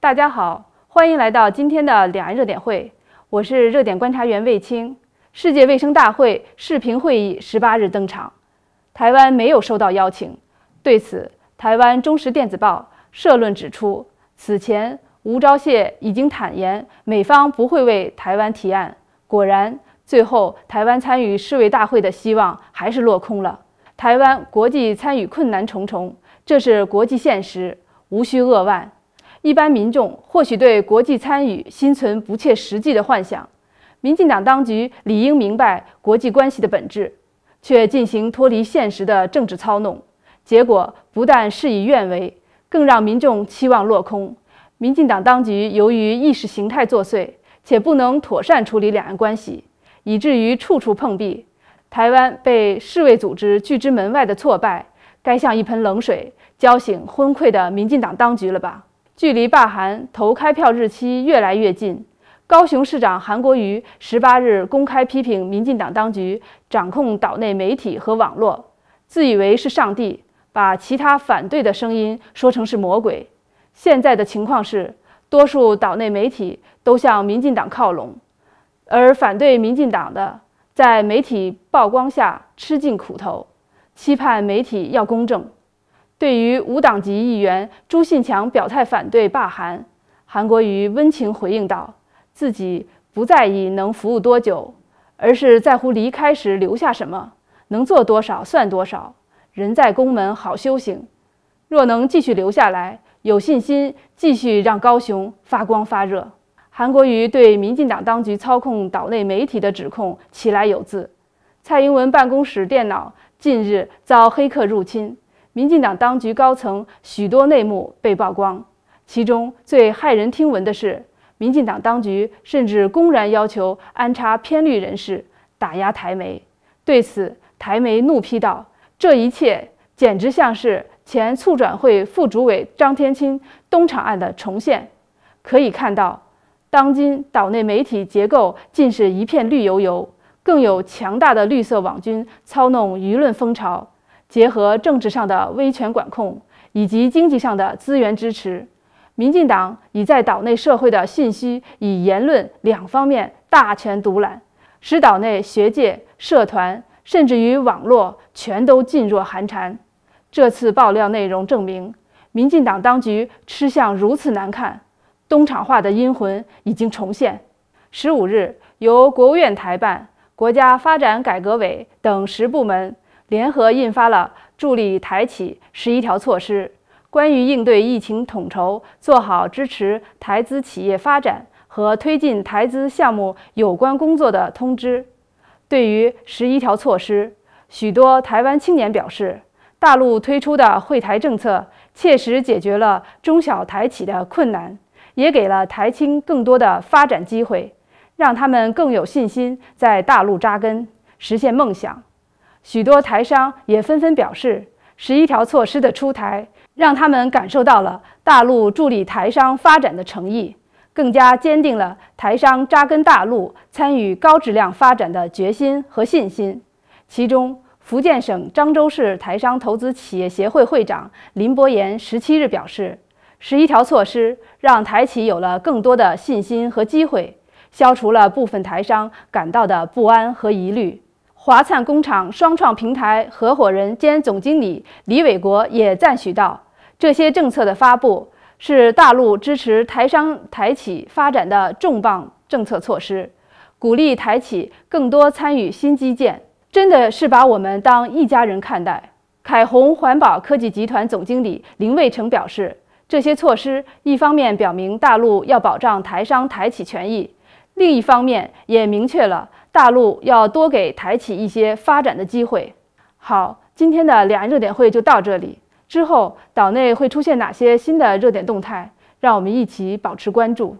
大家好，欢迎来到今天的两岸热点会。我是热点观察员魏青。世界卫生大会视频会议十八日登场，台湾没有收到邀请。对此，台湾中时电子报社论指出，此前吴钊燮已经坦言，美方不会为台湾提案。果然，最后台湾参与世卫大会的希望还是落空了。台湾国际参与困难重重，这是国际现实，无需扼腕。一般民众或许对国际参与心存不切实际的幻想，民进党当局理应明白国际关系的本质，却进行脱离现实的政治操弄，结果不但事与愿违，更让民众期望落空。民进党当局由于意识形态作祟，且不能妥善处理两岸关系，以至于处处碰壁。台湾被世卫组织拒之门外的挫败，该像一盆冷水浇醒昏聩的民进党当局了吧？距离罢韩投开票日期越来越近，高雄市长韩国瑜十八日公开批评民进党当局掌控岛内媒体和网络，自以为是上帝，把其他反对的声音说成是魔鬼。现在的情况是，多数岛内媒体都向民进党靠拢，而反对民进党的在媒体曝光下吃尽苦头，期盼媒体要公正。对于无党籍议员朱信强表态反对罢韩，韩国瑜温情回应道：“自己不在意能服务多久，而是在乎离开时留下什么，能做多少算多少。人在宫门好修行，若能继续留下来，有信心继续让高雄发光发热。”韩国瑜对民进党当局操控岛内媒体的指控，其来有自。蔡英文办公室电脑近日遭黑客入侵。民进党当局高层许多内幕被曝光，其中最骇人听闻的是，民进党当局甚至公然要求安插偏绿人士打压台媒。对此，台媒怒批道：“这一切简直像是前促转会副主委张天钦东厂案的重现。”可以看到，当今岛内媒体结构尽是一片绿油油，更有强大的绿色网军操弄舆论风潮。结合政治上的威权管控以及经济上的资源支持，民进党已在岛内社会的信息与言论两方面大权独揽，使岛内学界、社团甚至于网络全都噤若寒蝉。这次爆料内容证明，民进党当局吃相如此难看，东厂化的阴魂已经重现。十五日，由国务院台办、国家发展改革委等十部门。联合印发了助力台企十一条措施，《关于应对疫情统筹做好支持台资企业发展和推进台资项目有关工作的通知》。对于十一条措施，许多台湾青年表示，大陆推出的惠台政策切实解决了中小台企的困难，也给了台青更多的发展机会，让他们更有信心在大陆扎根，实现梦想。许多台商也纷纷表示，十一条措施的出台，让他们感受到了大陆助力台商发展的诚意，更加坚定了台商扎根大陆、参与高质量发展的决心和信心。其中，福建省漳州市台商投资企业协会会长林伯言十七日表示，十一条措施让台企有了更多的信心和机会，消除了部分台商感到的不安和疑虑。华灿工厂双创平台合伙人兼总经理李伟国也赞许道：“这些政策的发布是大陆支持台商台企发展的重磅政策措施，鼓励台企更多参与新基建，真的是把我们当一家人看待。”凯虹环保科技集团总经理林卫成表示：“这些措施一方面表明大陆要保障台商台企权益。”另一方面，也明确了大陆要多给台企一些发展的机会。好，今天的两岸热点会就到这里。之后岛内会出现哪些新的热点动态？让我们一起保持关注。